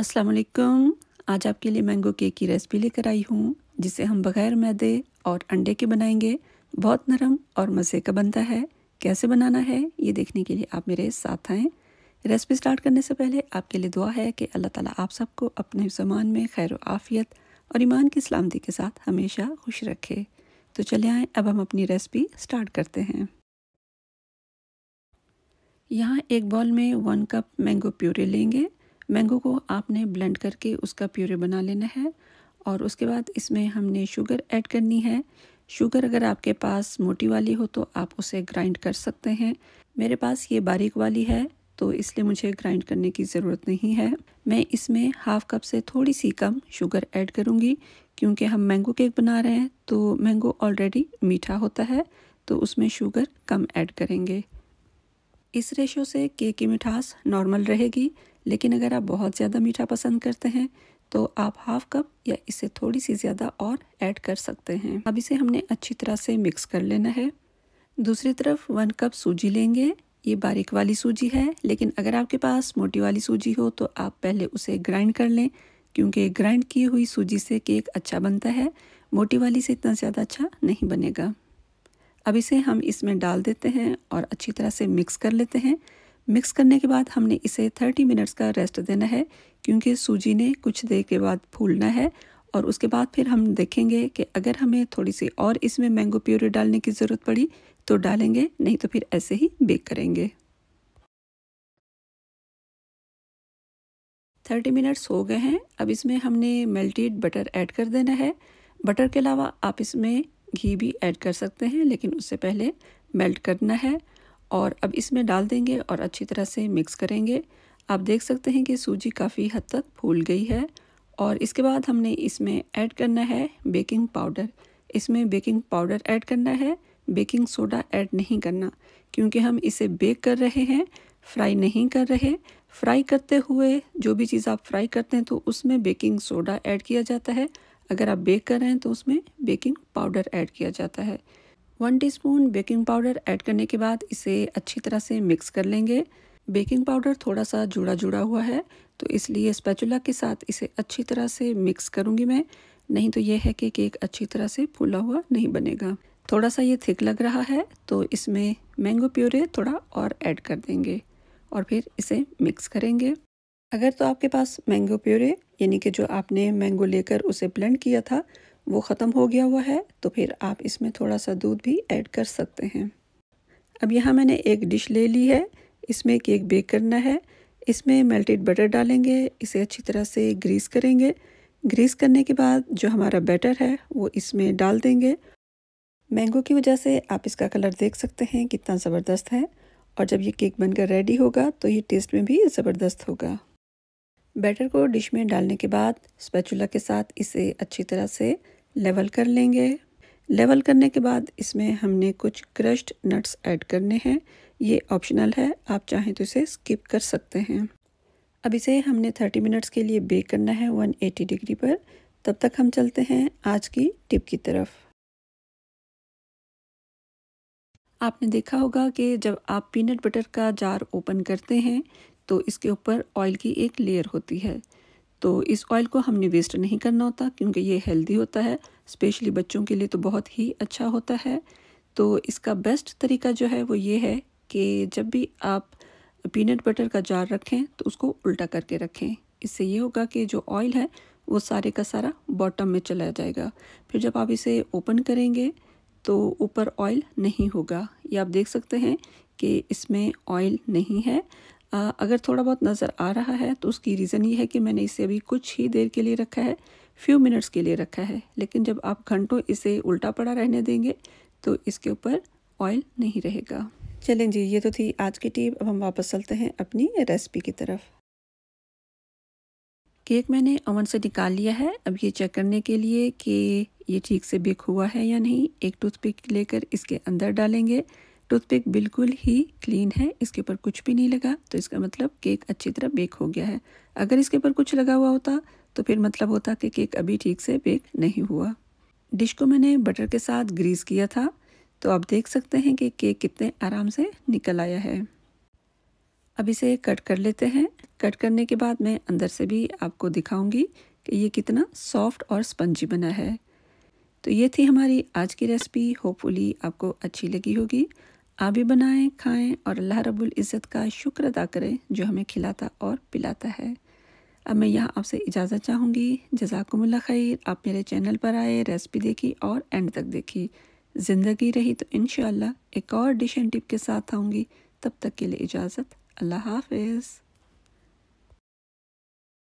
अस्सलाम वालेकुम आज आपके लिए मैंगो केक की रेसिपी लेकर आई हूँ जिसे हम बग़ैर मैदे और अंडे के बनाएंगे बहुत नरम और मज़े का बनता है कैसे बनाना है ये देखने के लिए आप मेरे साथ आएँ रेसिपी स्टार्ट करने से पहले आपके लिए दुआ है कि अल्लाह ताला आप सबको अपने ज़मान में खैर आफ़ियत और ईमान की सलामती के साथ हमेशा खुश रखे तो चले आएँ अब हम अपनी रेसिपी स्टार्ट करते हैं यहाँ एक बॉल में वन कप मैंगो प्यूरी लेंगे मैंगो को आपने ब्लेंड करके उसका प्यूरे बना लेना है और उसके बाद इसमें हमने शुगर ऐड करनी है शुगर अगर आपके पास मोटी वाली हो तो आप उसे ग्राइंड कर सकते हैं मेरे पास ये बारीक वाली है तो इसलिए मुझे ग्राइंड करने की ज़रूरत नहीं है मैं इसमें हाफ़ कप से थोड़ी सी कम शुगर ऐड करूँगी क्योंकि हम मैंगो केक बना रहे हैं तो मैंगो ऑलरेडी मीठा होता है तो उसमें शुगर कम ऐड करेंगे इस रेशो से केक की मिठास नॉर्मल रहेगी लेकिन अगर आप बहुत ज़्यादा मीठा पसंद करते हैं तो आप हाफ कप या इसे थोड़ी सी ज़्यादा और ऐड कर सकते हैं अब इसे हमने अच्छी तरह से मिक्स कर लेना है दूसरी तरफ वन कप सूजी लेंगे ये बारीक वाली सूजी है लेकिन अगर आपके पास मोटी वाली सूजी हो तो आप पहले उसे ग्राइंड कर लें क्योंकि ग्राइंड की हुई सूजी से केक अच्छा बनता है मोटी वाली से इतना ज़्यादा अच्छा नहीं बनेगा अब इसे हम इसमें डाल देते हैं और अच्छी तरह से मिक्स कर लेते हैं मिक्स करने के बाद हमने इसे 30 मिनट्स का रेस्ट देना है क्योंकि सूजी ने कुछ देर के बाद फूलना है और उसके बाद फिर हम देखेंगे कि अगर हमें थोड़ी सी और इसमें मैंगो प्योरी डालने की ज़रूरत पड़ी तो डालेंगे नहीं तो फिर ऐसे ही बेक करेंगे 30 मिनट्स हो गए हैं अब इसमें हमने मेल्टेड बटर ऐड कर देना है बटर के अलावा आप इसमें घी भी ऐड कर सकते हैं लेकिन उससे पहले मेल्ट करना है और अब इसमें डाल देंगे और अच्छी तरह से मिक्स करेंगे आप देख सकते हैं कि सूजी काफ़ी हद तक फूल गई है और इसके बाद हमने इसमें ऐड करना है बेकिंग पाउडर इसमें बेकिंग पाउडर ऐड करना है बेकिंग सोडा ऐड नहीं करना क्योंकि हम इसे बेक कर रहे हैं फ्राई नहीं कर रहे फ्राई करते हुए जो भी चीज़ आप फ्राई करते हैं तो उसमें बेकिंग सोडा ऐड किया जाता है अगर आप बेक कर रहे हैं तो उसमें बेकिंग पाउडर ऐड किया जाता है one teaspoon baking powder add करने के बाद इसे अच्छी तरह से मिक्स कर लेंगे बेकिंग पाउडर थोड़ा सा जुड़ा जुड़ा हुआ है तो इसलिए स्पैचुला के साथ इसे अच्छी तरह से मिक्स करूँगी मैं नहीं तो ये है कि केक अच्छी तरह से फूला हुआ नहीं बनेगा थोड़ा सा ये थिक लग रहा है तो इसमें मैंगो प्योरे थोड़ा और ऐड कर देंगे और फिर इसे मिक्स करेंगे अगर तो आपके पास मैंगो प्योरे यानी कि जो आपने मैंगो लेकर उसे ब्लेंड किया था वो ख़त्म हो गया हुआ है तो फिर आप इसमें थोड़ा सा दूध भी ऐड कर सकते हैं अब यहाँ मैंने एक डिश ले ली है इसमें केक बेक करना है इसमें मेल्टेड बटर डालेंगे इसे अच्छी तरह से ग्रीस करेंगे ग्रीस करने के बाद जो हमारा बैटर है वो इसमें डाल देंगे मैंगो की वजह से आप इसका कलर देख सकते हैं कितना ज़बरदस्त है और जब ये केक बनकर रेडी होगा तो ये टेस्ट में भी ज़बरदस्त होगा बैटर को डिश में डालने के बाद स्पैचुला के साथ इसे अच्छी तरह से लेवल कर लेंगे लेवल करने के बाद इसमें हमने कुछ क्रश्ड नट्स ऐड करने हैं ये ऑप्शनल है आप चाहें तो इसे स्किप कर सकते हैं अब इसे हमने 30 मिनट्स के लिए बेक करना है 180 डिग्री पर तब तक हम चलते हैं आज की टिप की तरफ आपने देखा होगा कि जब आप पीनट बटर का जार ओपन करते हैं तो इसके ऊपर ऑयल की एक लेयर होती है तो इस ऑयल को हमने वेस्ट नहीं करना होता क्योंकि ये हेल्दी होता है स्पेशली बच्चों के लिए तो बहुत ही अच्छा होता है तो इसका बेस्ट तरीका जो है वो ये है कि जब भी आप पीनट बटर का जार रखें तो उसको उल्टा करके रखें इससे ये होगा कि जो ऑयल है वो सारे का सारा बॉटम में चला जाएगा फिर जब आप इसे ओपन करेंगे तो ऊपर ऑयल नहीं होगा ये आप देख सकते हैं कि इसमें ऑयल नहीं है अगर थोड़ा बहुत नज़र आ रहा है तो उसकी रीज़न ये है कि मैंने इसे अभी कुछ ही देर के लिए रखा है फ्यू मिनट्स के लिए रखा है लेकिन जब आप घंटों इसे उल्टा पड़ा रहने देंगे तो इसके ऊपर ऑयल नहीं रहेगा चलें जी ये तो थी आज की टिप अब हम वापस चलते हैं अपनी रेसिपी की तरफ केक मैंने ओवन से निकाल लिया है अब ये चेक करने के लिए कि ये ठीक से बेक हुआ है या नहीं एक टूथपिक लेकर इसके अंदर डालेंगे टूथपिक बिल्कुल ही क्लीन है इसके ऊपर कुछ भी नहीं लगा तो इसका मतलब केक अच्छी तरह बेक हो गया है अगर इसके ऊपर कुछ लगा हुआ होता तो फिर मतलब होता कि केक अभी ठीक से बेक नहीं हुआ डिश को मैंने बटर के साथ ग्रीस किया था तो आप देख सकते हैं कि केक कितने आराम से निकल आया है अब इसे कट कर लेते हैं कट करने के बाद मैं अंदर से भी आपको दिखाऊंगी कि ये कितना सॉफ्ट और स्पंजी बना है तो ये थी हमारी आज की रेसिपी होपफुली आपको अच्छी लगी होगी आप भी बनाएं खाएं और अल्लाह रब्बुल इज़्ज़त का शुक्र अदा करें जो हमें खिलाता और पिलाता है अब मैं यहाँ आपसे इजाज़त चाहूँगी जजाकुमल्ला खैर आप मेरे चैनल पर आए रेसिपी देखी और एंड तक देखी ज़िंदगी रही तो इन एक और डिश एंड टिप के साथ आऊँगी तब तक के लिए इजाज़त अल्लाह हाफिज़